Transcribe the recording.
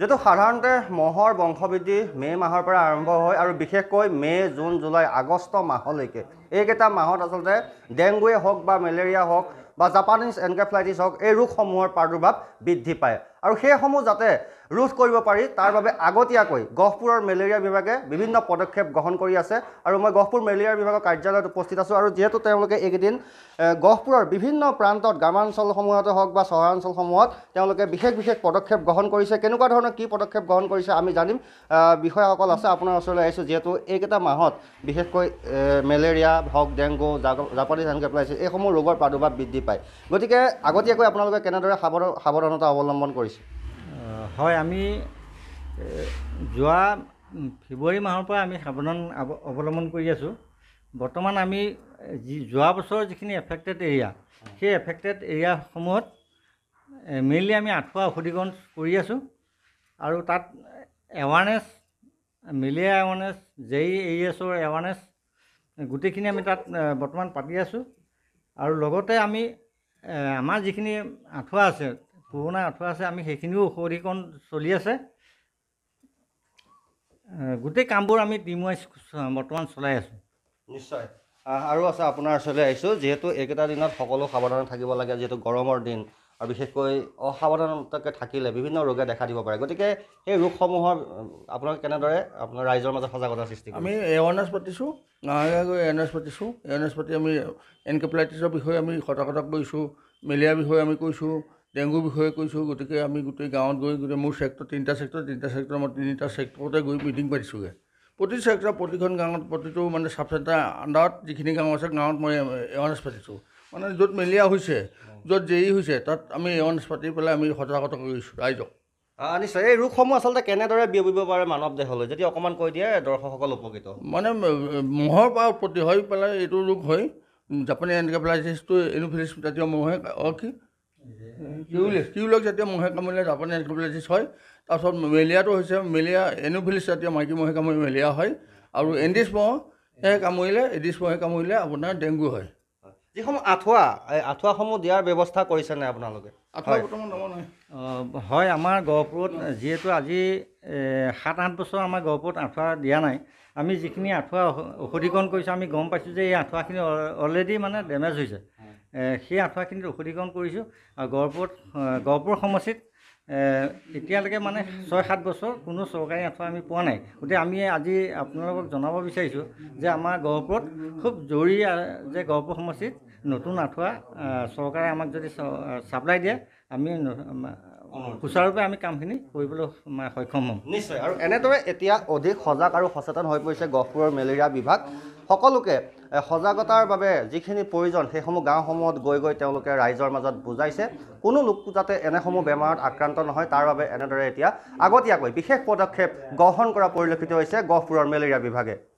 যিহেতু সাধাৰণতে মহৰ বংশবৃদ্ধি মে' মাহৰ পৰা আৰম্ভ হয় আৰু বিশেষকৈ মে' জুন জুলাই আগষ্ট মাহলৈকে এইকেইটা মাহত আচলতে ডেংগুৱে হওক বা মেলেৰিয়া হওক বা জাপানিজ এনকেফ্লাইটিছ হওক এই ৰোগসমূহৰ প্ৰাদুৰ্ভাৱ বৃদ্ধি পায় আৰু সেইসমূহ যাতে ৰোধ কৰিব পাৰি তাৰ বাবে আগতীয়াকৈ গহপুৰৰ মেলেৰিয়া বিভাগে বিভিন্ন পদক্ষেপ গ্ৰহণ কৰি আছে আৰু মই গহপুৰ মেলেৰিয়া বিভাগৰ কাৰ্যালয়ত উপস্থিত আছোঁ আৰু যিহেতু তেওঁলোকে এইকেইদিন গহপুৰৰ বিভিন্ন প্ৰান্তত গ্ৰামাঞ্চলসমূহতে হওক বা চহৰাঞ্চলসমূহত তেওঁলোকে বিশেষ বিশেষ পদক্ষেপ গ্ৰহণ কৰিছে কেনেকুৱা ধৰণৰ কি পদক্ষেপ গ্ৰহণ কৰিছে আমি জানিম বিষয়াসকল আছে আপোনাৰ ওচৰলৈ আহিছোঁ যিহেতু এইকেইটা মাহত বিশেষকৈ মেলেৰিয়া হওক ডেংগু জাপানিজ হেনকেপ্লাইচিছ এইসমূহ ৰোগৰ প্ৰাদুৰ্ভাৱ বৃদ্ধি পায় গতিকে আগতীয়াকৈ আপোনালোকে কেনেদৰে সাৱধান সাৱধানতা অৱলম্বন কৰিছে হয় আমি যোৱা ফেব্ৰুৱাৰী মাহৰ পৰা আমি সাৱধান অৱলম্বন কৰি আছোঁ বৰ্তমান আমি যি যোৱা বছৰ যিখিনি এফেক্টেড এৰিয়া সেই এফেক্টেড এৰিয়াসমূহত মেইনলি আমি আঁঠুৱা ঔষধিকৰণ কৰি আছোঁ আৰু তাত awareness malaria awareness J E এ এছৰ এৱাৰনেছ গোটেইখিনি আমি তাত বৰ্তমান পাতি আছোঁ আৰু লগতে আমি আমাৰ যিখিনি আঁঠুৱা আছে পুৰণা আঁঠুৱা আছে আমি সেইখিনিও ঔষধিকৰণ চলি আছে গোটেই কামবোৰ আমি ডিমুৱাই বৰ্তমান চলাই আছোঁ নিশ্চয় আৰু আছে আপোনাৰ ওচৰলৈ আহিছোঁ যিহেতু এইকেইটা দিনত সকলো সাৱধানে থাকিব লাগে যিহেতু গৰমৰ দিন আৰু বিশেষকৈ অসাৱধানতাকৈ থাকিলে বিভিন্ন ৰোগে দেখা দিব পাৰে গতিকে সেই ৰোগসমূহৰ আপোনালোকে কেনেদৰে আপোনাৰ ৰাইজৰ মাজত সজাগতা সৃষ্টি আমি এৱাৰনেছ পাতিছোঁ নাহে গৈ এৱাৰনেছ পাতিছোঁ এৱাৰনেছ পাতি আমি এনকেফেলাইটিছৰ বিষয়ে আমি সতৰ্কতা কৰিছোঁ মেলেৰিয়াৰ বিষয়ে আমি কৈছোঁ ডেংগুৰ বিষয়ে কৈছোঁ গতিকে আমি গোটেই গাঁৱত গৈ গোটেই মোৰ চেক্টৰ তিনিটা চেক্টৰ তিনিটা চেক্টৰ মই তিনিটা চেক্টৰতে গৈ মিটিং পাতিছোঁগৈ প্ৰতি চেক্টৰ প্ৰতিখন গাঁৱত প্ৰতিটো মানে চাব চেণ্টাৰ আণ্ডাৰত যিখিনি গাঁও আছে গাঁৱত মই এৱাৰনেছ পাতিছোঁ মানে য'ত মেলেৰিয়া হৈছে য'ত জেৰি হৈছে তাত আমি এৱাৰনেছ পাতি পেলাই আমি সজাগতা কৰিছোঁ ৰাইজক নিশ্চয় এই ৰোগসমূহ আচলতে কেনেদৰে বিয়পিব পাৰে মানৱ দেহলৈ যদি অকণমান কৈ দিয়ে দৰ্শকসকল উপকৃত মানে মহৰ পৰা উৎপত্তি হৈ পেলাই এইটো ৰোগ হয় জাপানী এনকেফেলাইচিছটো এনোফিলিছ জাতীয় মহে অ কি টিউলেছ টিউলকজাতীয় মহে কামুৰিলে জাপানী এনকেফেলাইটিছ হয় তাৰপিছত মেলেৰিয়াটো হৈছে মেলেৰিয়া এনোফিলিছজাতীয় মাইকী মহে কামুৰি মেলেৰিয়া হয় আৰু এণ্ডিছ মহে কামুৰিলে এডিছ মহে কামুৰিলে আপোনাৰ ডেংগু হয় যিসমূহ আঁঠুৱা এই আঁঠুৱাসমূহ দিয়াৰ ব্যৱস্থা কৰিছেনে আপোনালোকে আঁঠুৱা হয় আমাৰ গহপুৰত যিহেতু আজি সাত আঠ বছৰ আমাৰ গহপুৰত আঁঠুৱা দিয়া নাই আমি যিখিনি আঁঠুৱা ঔষধীকৰণ কৰিছোঁ আমি গম পাইছোঁ যে এই আঁঠুৱাখিনি অলৰেডি মানে ডেমেজ হৈছে সেই আঁঠুৱাখিনিত ঔষধিকৰণ কৰিছোঁ আৰু গহপুৰত গহপুৰ সমষ্টিত এতিয়ালৈকে মানে ছয় সাত বছৰ কোনো চৰকাৰী আঁঠুৱা আমি পোৱা নাই গতিকে আমি আজি আপোনালোকক জনাব বিচাৰিছোঁ যে আমাৰ গহপুৰত খুব জৰুৰী যে গহপুৰ সমষ্টিত নতুন আঁঠুৱা চৰকাৰে আমাক যদি চাপ্লাই দিয়ে আমি সুচাৰুৰূপে আমি কামখিনি কৰিবলৈ সক্ষম হ'ম নিশ্চয় আৰু এনেদৰে এতিয়া অধিক সজাগ আৰু সচেতন হৈ পৰিছে গহপুৰৰ মেলেৰিয়া বিভাগ সকলোকে সজাগতাৰ বাবে যিখিনি প্ৰয়োজন সেইসমূহ গাঁওসমূহত গৈ গৈ তেওঁলোকে ৰাইজৰ মাজত বুজাইছে কোনো লোক যাতে এনেসমূহ বেমাৰত আক্ৰান্ত নহয় তাৰ বাবে এনেদৰে এতিয়া আগতীয়াকৈ বিশেষ পদক্ষেপ গ্ৰহণ কৰা পৰিলক্ষিত হৈছে গহপুৰৰ মেলেৰিয়া বিভাগে